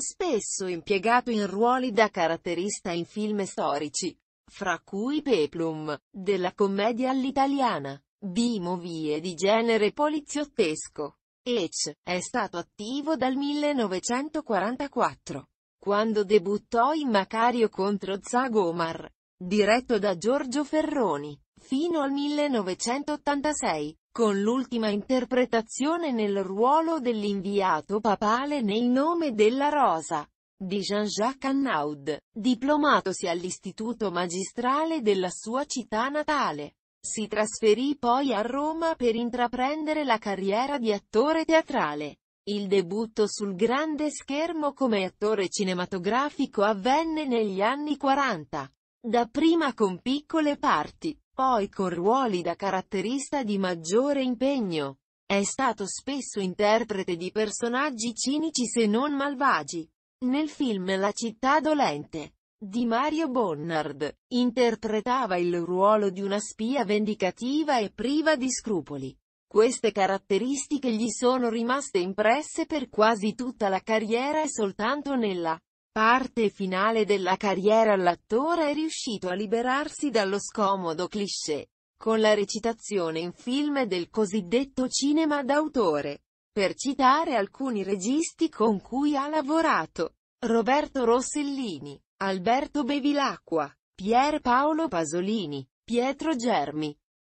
spesso impiegato in ruoli da caratterista in film storici, fra cui Peplum, della commedia all'italiana, B-movie di genere poliziottesco. H. è stato attivo dal 1944, quando debuttò in Macario contro Zagomar, diretto da Giorgio Ferroni, fino al 1986, con l'ultima interpretazione nel ruolo dell'inviato papale nel nome della Rosa, di Jean-Jacques Annaud, diplomatosi all'istituto magistrale della sua città natale. Si trasferì poi a Roma per intraprendere la carriera di attore teatrale. Il debutto sul grande schermo come attore cinematografico avvenne negli anni 40, dapprima con piccole parti, poi con ruoli da caratterista di maggiore impegno. È stato spesso interprete di personaggi cinici se non malvagi. Nel film La città dolente di Mario Bonnard, interpretava il ruolo di una spia vendicativa e priva di scrupoli. Queste caratteristiche gli sono rimaste impresse per quasi tutta la carriera e soltanto nella parte finale della carriera l'attore è riuscito a liberarsi dallo scomodo cliché, con la recitazione in film del cosiddetto cinema d'autore. Per citare alcuni registi con cui ha lavorato, Roberto Rossellini, Alberto Bevilacqua, Pier Paolo Pasolini, Pietro Germi,